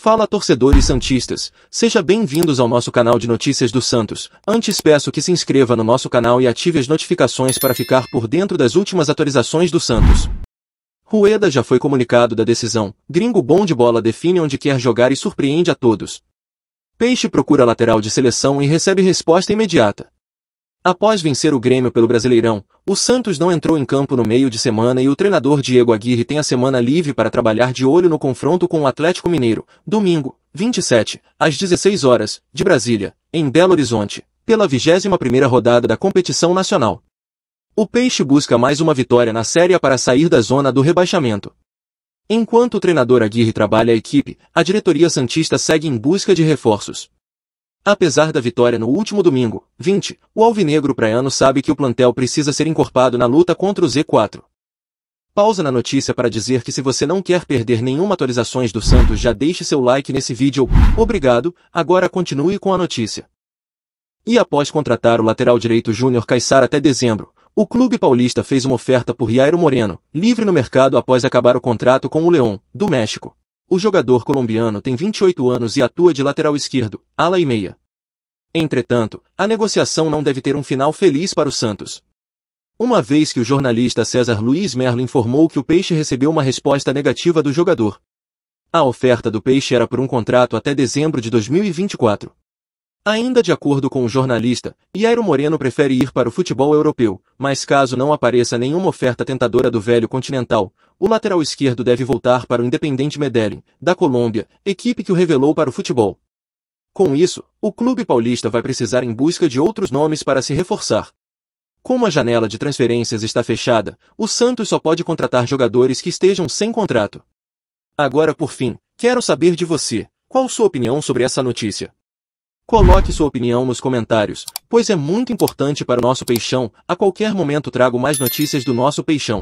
Fala torcedores santistas, seja bem-vindos ao nosso canal de notícias do Santos. Antes peço que se inscreva no nosso canal e ative as notificações para ficar por dentro das últimas atualizações do Santos. Rueda já foi comunicado da decisão. Gringo bom de bola define onde quer jogar e surpreende a todos. Peixe procura lateral de seleção e recebe resposta imediata. Após vencer o Grêmio pelo Brasileirão, o Santos não entrou em campo no meio de semana e o treinador Diego Aguirre tem a semana livre para trabalhar de olho no confronto com o Atlético Mineiro, domingo, 27, às 16 horas, de Brasília, em Belo Horizonte, pela 21ª rodada da competição nacional. O Peixe busca mais uma vitória na Série para sair da zona do rebaixamento. Enquanto o treinador Aguirre trabalha a equipe, a diretoria Santista segue em busca de reforços. Apesar da vitória no último domingo, 20, o alvinegro praiano sabe que o plantel precisa ser encorpado na luta contra o Z4. Pausa na notícia para dizer que se você não quer perder nenhuma atualizações do Santos já deixe seu like nesse vídeo, obrigado, agora continue com a notícia. E após contratar o lateral direito Júnior Caixar até dezembro, o clube paulista fez uma oferta por Jairo Moreno, livre no mercado após acabar o contrato com o León, do México. O jogador colombiano tem 28 anos e atua de lateral esquerdo, ala e meia. Entretanto, a negociação não deve ter um final feliz para o Santos. Uma vez que o jornalista César Luiz Merlo informou que o Peixe recebeu uma resposta negativa do jogador. A oferta do Peixe era por um contrato até dezembro de 2024. Ainda de acordo com o jornalista, Jairo Moreno prefere ir para o futebol europeu, mas caso não apareça nenhuma oferta tentadora do velho continental, o lateral esquerdo deve voltar para o Independente Medellín, da Colômbia, equipe que o revelou para o futebol. Com isso, o clube paulista vai precisar em busca de outros nomes para se reforçar. Como a janela de transferências está fechada, o Santos só pode contratar jogadores que estejam sem contrato. Agora por fim, quero saber de você, qual sua opinião sobre essa notícia? Coloque sua opinião nos comentários, pois é muito importante para o nosso peixão. A qualquer momento trago mais notícias do nosso peixão.